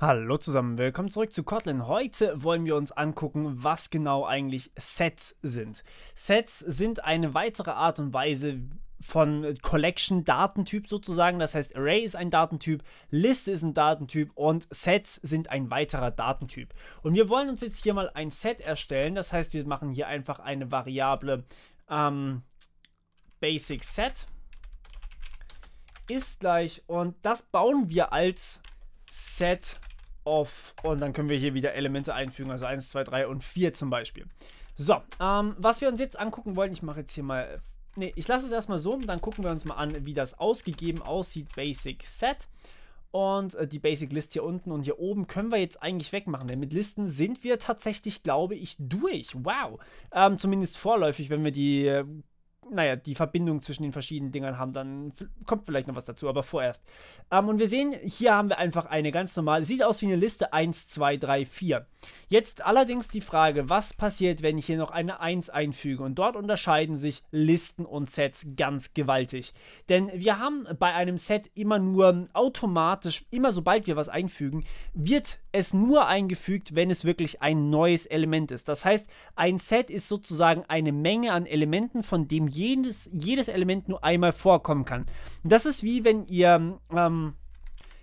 Hallo zusammen, willkommen zurück zu Kotlin. Heute wollen wir uns angucken, was genau eigentlich Sets sind. Sets sind eine weitere Art und Weise von Collection-Datentyp sozusagen. Das heißt, Array ist ein Datentyp, Liste ist ein Datentyp und Sets sind ein weiterer Datentyp. Und wir wollen uns jetzt hier mal ein Set erstellen. Das heißt, wir machen hier einfach eine Variable ähm, Basic Set ist gleich und das bauen wir als Set off und dann können wir hier wieder Elemente einfügen, also 1, 2, 3 und 4 zum Beispiel. So, ähm, was wir uns jetzt angucken wollen, ich mache jetzt hier mal, nee, ich lasse es erstmal so, dann gucken wir uns mal an, wie das ausgegeben aussieht, Basic Set. Und äh, die Basic List hier unten und hier oben können wir jetzt eigentlich wegmachen, denn mit Listen sind wir tatsächlich, glaube ich, durch. Wow. Ähm, zumindest vorläufig, wenn wir die äh, naja, die Verbindung zwischen den verschiedenen Dingern haben, dann kommt vielleicht noch was dazu, aber vorerst. Ähm, und wir sehen, hier haben wir einfach eine ganz normale, sieht aus wie eine Liste 1, 2, 3, 4. Jetzt allerdings die Frage, was passiert, wenn ich hier noch eine 1 einfüge? Und dort unterscheiden sich Listen und Sets ganz gewaltig. Denn wir haben bei einem Set immer nur automatisch, immer sobald wir was einfügen, wird es nur eingefügt, wenn es wirklich ein neues Element ist. Das heißt, ein Set ist sozusagen eine Menge an Elementen, von dem jedes, jedes Element nur einmal vorkommen kann. Das ist wie wenn ihr ähm,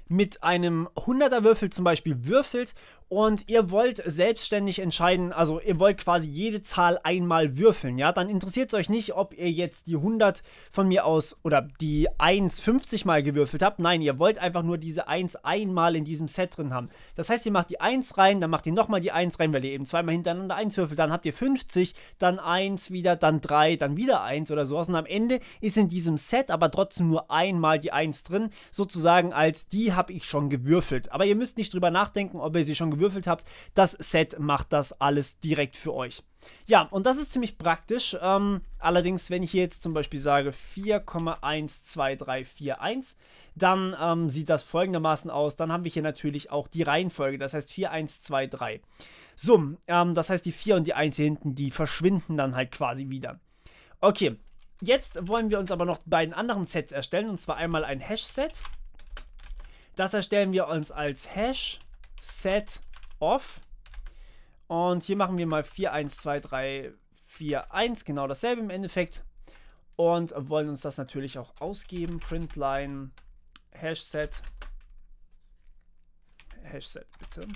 mit einem 100er Würfel zum Beispiel würfelt und ihr wollt selbstständig entscheiden, also ihr wollt quasi jede Zahl einmal würfeln, ja, dann interessiert es euch nicht, ob ihr jetzt die 100 von mir aus oder die 1 50 mal gewürfelt habt. Nein, ihr wollt einfach nur diese 1 einmal in diesem Set drin haben. Das heißt, ihr macht die 1 rein, dann macht ihr nochmal die 1 rein, weil ihr eben zweimal hintereinander 1 würfelt, dann habt ihr 50, dann 1 wieder, dann 3, dann wieder 1 oder sowas und am Ende ist in diesem Set aber trotzdem nur einmal die 1 drin, sozusagen als die habe ich schon gewürfelt. Aber ihr müsst nicht drüber nachdenken, ob ihr sie schon gewürfelt gewürfelt habt. Das Set macht das alles direkt für euch. Ja, und das ist ziemlich praktisch. Ähm, allerdings, wenn ich hier jetzt zum Beispiel sage 4,12341, dann ähm, sieht das folgendermaßen aus. Dann haben wir hier natürlich auch die Reihenfolge, das heißt 4123. So, ähm, das heißt die 4 und die 1 hier hinten, die verschwinden dann halt quasi wieder. Okay, jetzt wollen wir uns aber noch beiden anderen Sets erstellen, und zwar einmal ein Hash-Set. Das erstellen wir uns als Hash-Set off. Und hier machen wir mal 4, 1, 2, 3, 4, 1, genau dasselbe im Endeffekt. Und wollen uns das natürlich auch ausgeben. Printline, Hashset. Hashset bitte.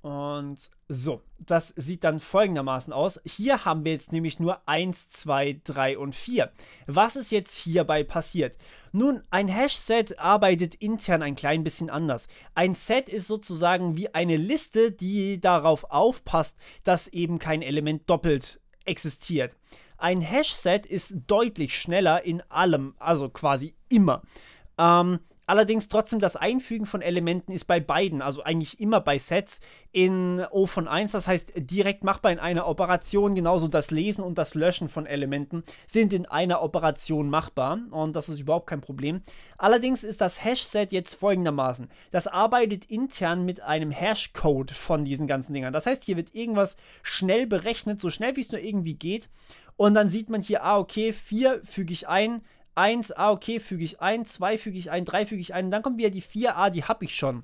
Und so, das sieht dann folgendermaßen aus. Hier haben wir jetzt nämlich nur 1, 2, 3 und 4. Was ist jetzt hierbei passiert? Nun, ein Hash-Set arbeitet intern ein klein bisschen anders. Ein Set ist sozusagen wie eine Liste, die darauf aufpasst, dass eben kein Element doppelt existiert. Ein Hash-Set ist deutlich schneller in allem, also quasi immer. Ähm, Allerdings trotzdem das Einfügen von Elementen ist bei beiden, also eigentlich immer bei Sets, in O von 1. Das heißt, direkt machbar in einer Operation. Genauso das Lesen und das Löschen von Elementen sind in einer Operation machbar. Und das ist überhaupt kein Problem. Allerdings ist das Hash-Set jetzt folgendermaßen. Das arbeitet intern mit einem Hash-Code von diesen ganzen Dingern. Das heißt, hier wird irgendwas schnell berechnet, so schnell wie es nur irgendwie geht. Und dann sieht man hier, ah, okay, 4 füge ich ein, 1, ah, okay, füge ich ein, 2 füge ich ein, 3 füge ich ein, dann kommt wieder die 4, ah, die habe ich schon.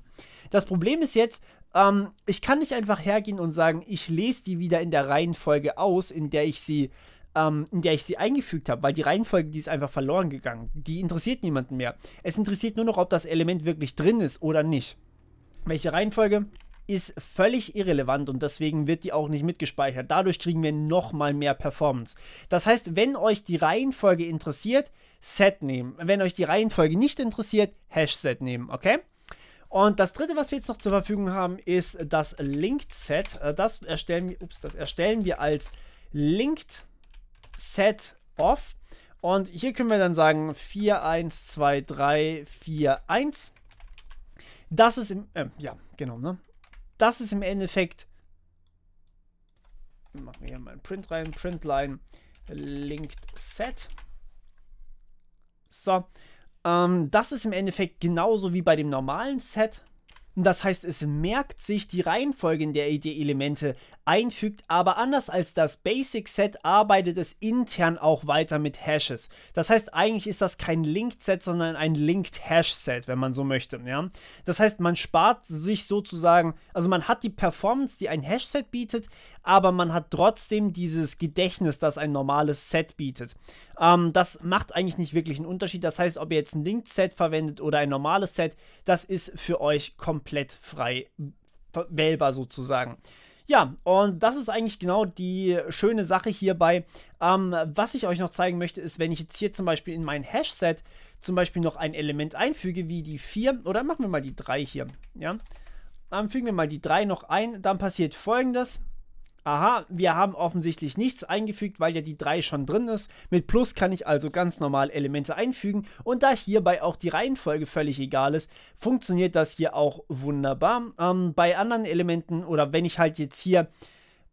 Das Problem ist jetzt, ähm, ich kann nicht einfach hergehen und sagen, ich lese die wieder in der Reihenfolge aus, in der ich sie ähm, in der ich sie eingefügt habe, weil die Reihenfolge, die ist einfach verloren gegangen. Die interessiert niemanden mehr. Es interessiert nur noch, ob das Element wirklich drin ist oder nicht. Welche Reihenfolge? ist völlig irrelevant und deswegen wird die auch nicht mitgespeichert. Dadurch kriegen wir nochmal mehr Performance. Das heißt, wenn euch die Reihenfolge interessiert, Set nehmen. Wenn euch die Reihenfolge nicht interessiert, Hash-Set nehmen, okay? Und das dritte, was wir jetzt noch zur Verfügung haben, ist das Linked Set. Äh, das erstellen wir, ups, das erstellen wir als Linked Set Off. Und hier können wir dann sagen 4, 1, 2, 3, 4, 1. Das ist im, äh, ja, genau, ne? das ist im Endeffekt. Machen wir hier mal ein Print rein. Printline linked set. So. Ähm, das ist im Endeffekt genauso wie bei dem normalen Set. Das heißt, es merkt sich die Reihenfolge, in der ihr die Elemente einfügt, aber anders als das Basic Set arbeitet es intern auch weiter mit Hashes. Das heißt, eigentlich ist das kein Linked Set, sondern ein Linked Hash Set, wenn man so möchte. Ja? Das heißt, man spart sich sozusagen, also man hat die Performance, die ein Hash Set bietet, aber man hat trotzdem dieses Gedächtnis, das ein normales Set bietet. Ähm, das macht eigentlich nicht wirklich einen Unterschied. Das heißt, ob ihr jetzt ein Linked Set verwendet oder ein normales Set, das ist für euch komplett frei wählbar sozusagen. Ja, und das ist eigentlich genau die schöne Sache hierbei. Ähm, was ich euch noch zeigen möchte, ist, wenn ich jetzt hier zum Beispiel in mein Hash-Set zum Beispiel noch ein Element einfüge, wie die 4, oder machen wir mal die 3 hier, ja. Dann fügen wir mal die 3 noch ein, dann passiert folgendes aha, wir haben offensichtlich nichts eingefügt, weil ja die 3 schon drin ist. Mit Plus kann ich also ganz normal Elemente einfügen und da hierbei auch die Reihenfolge völlig egal ist, funktioniert das hier auch wunderbar. Ähm, bei anderen Elementen oder wenn ich halt jetzt hier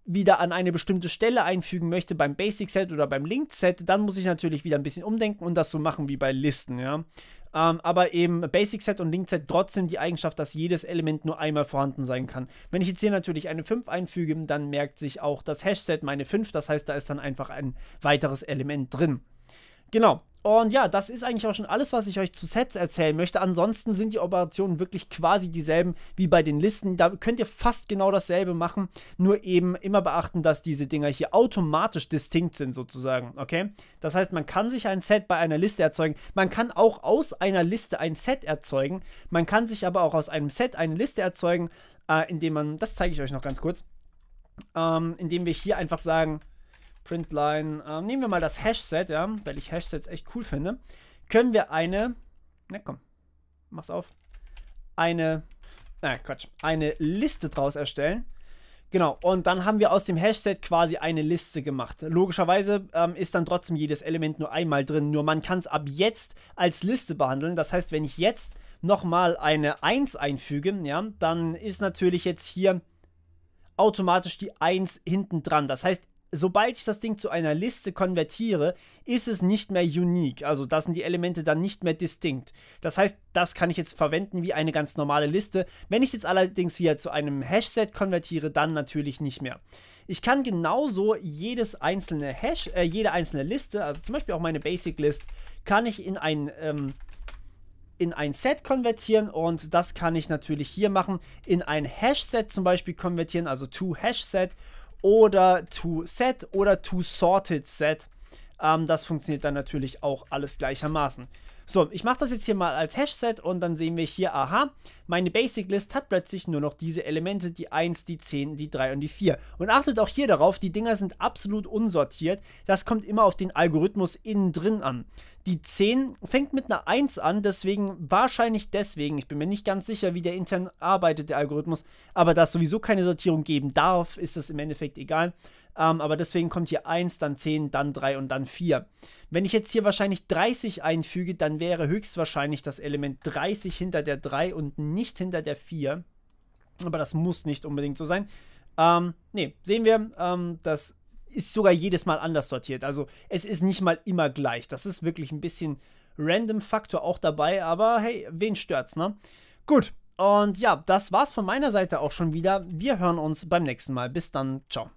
wieder an eine bestimmte Stelle einfügen möchte, beim Basic Set oder beim Linked Set, dann muss ich natürlich wieder ein bisschen umdenken und das so machen wie bei Listen, ja ähm, aber eben Basic Set und Link Set trotzdem die Eigenschaft, dass jedes Element nur einmal vorhanden sein kann. Wenn ich jetzt hier natürlich eine 5 einfüge, dann merkt sich auch das Hash Set meine 5, das heißt, da ist dann einfach ein weiteres Element drin. Genau. Und ja, das ist eigentlich auch schon alles, was ich euch zu Sets erzählen möchte. Ansonsten sind die Operationen wirklich quasi dieselben wie bei den Listen. Da könnt ihr fast genau dasselbe machen, nur eben immer beachten, dass diese Dinger hier automatisch distinkt sind sozusagen, okay? Das heißt, man kann sich ein Set bei einer Liste erzeugen. Man kann auch aus einer Liste ein Set erzeugen. Man kann sich aber auch aus einem Set eine Liste erzeugen, äh, indem man, das zeige ich euch noch ganz kurz, ähm, indem wir hier einfach sagen, Printline, äh, nehmen wir mal das Hash-Set, ja, weil ich Hash-Sets echt cool finde, können wir eine, na komm, mach's auf, eine, na Quatsch, eine Liste draus erstellen. Genau, und dann haben wir aus dem Hash-Set quasi eine Liste gemacht. Logischerweise ähm, ist dann trotzdem jedes Element nur einmal drin, nur man kann es ab jetzt als Liste behandeln. Das heißt, wenn ich jetzt nochmal eine 1 einfüge, ja, dann ist natürlich jetzt hier automatisch die 1 hinten dran. Das heißt, sobald ich das Ding zu einer Liste konvertiere, ist es nicht mehr unique. Also da sind die Elemente dann nicht mehr distinct. Das heißt, das kann ich jetzt verwenden wie eine ganz normale Liste. Wenn ich es jetzt allerdings wieder zu einem Hash-Set konvertiere, dann natürlich nicht mehr. Ich kann genauso jedes einzelne Hash, äh, jede einzelne Liste, also zum Beispiel auch meine Basic List, kann ich in ein ähm, in ein Set konvertieren und das kann ich natürlich hier machen, in ein Hash-Set zum Beispiel konvertieren, also to Hash-Set oder to set oder to sorted set. Ähm, das funktioniert dann natürlich auch alles gleichermaßen. So, ich mache das jetzt hier mal als Hash-Set und dann sehen wir hier, aha, meine Basic-List hat plötzlich nur noch diese Elemente, die 1, die 10, die 3 und die 4. Und achtet auch hier darauf, die Dinger sind absolut unsortiert. Das kommt immer auf den Algorithmus innen drin an. Die 10 fängt mit einer 1 an, deswegen wahrscheinlich deswegen, ich bin mir nicht ganz sicher, wie der intern arbeitet, der Algorithmus, aber da es sowieso keine Sortierung geben darf, ist das im Endeffekt egal. Ähm, aber deswegen kommt hier 1, dann 10, dann 3 und dann 4. Wenn ich jetzt hier wahrscheinlich 30 einfüge, dann wäre höchstwahrscheinlich das Element 30 hinter der 3 und nicht hinter der 4. Aber das muss nicht unbedingt so sein. Ähm, ne, sehen wir, ähm, das ist sogar jedes Mal anders sortiert. Also es ist nicht mal immer gleich. Das ist wirklich ein bisschen random Faktor auch dabei, aber hey, wen stört's, ne? Gut, und ja, das war's von meiner Seite auch schon wieder. Wir hören uns beim nächsten Mal. Bis dann, ciao.